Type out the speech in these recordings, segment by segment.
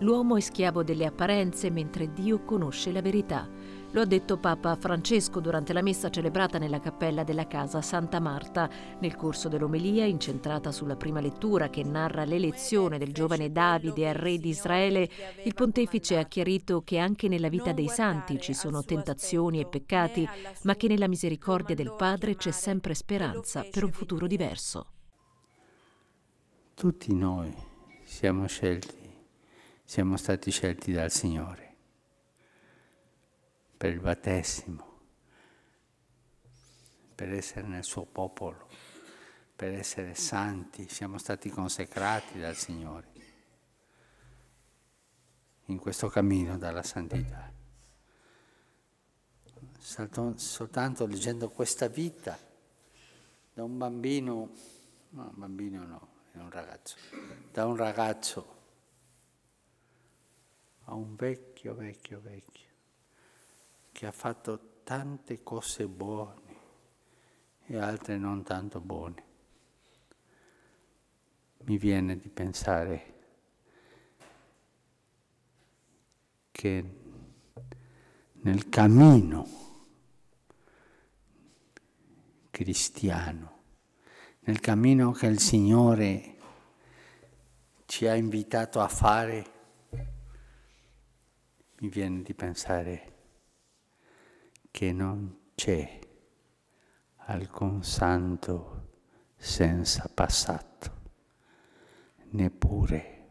L'uomo è schiavo delle apparenze mentre Dio conosce la verità. Lo ha detto Papa Francesco durante la messa celebrata nella cappella della casa Santa Marta, nel corso dell'omelia incentrata sulla prima lettura che narra l'elezione del giovane Davide al re di Israele. Il pontefice ha chiarito che anche nella vita dei santi ci sono tentazioni e peccati, ma che nella misericordia del Padre c'è sempre speranza per un futuro diverso. Tutti noi siamo scelti siamo stati scelti dal Signore per il battesimo, per essere nel suo popolo, per essere santi, siamo stati consacrati dal Signore in questo cammino dalla santità. soltanto leggendo questa vita da un bambino, no, un bambino no, è un ragazzo, da un ragazzo a un vecchio, vecchio, vecchio, che ha fatto tante cose buone e altre non tanto buone. Mi viene di pensare che nel cammino cristiano, nel cammino che il Signore ci ha invitato a fare, mi viene di pensare che non c'è alcun santo senza passato, neppure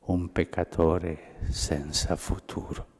un peccatore senza futuro.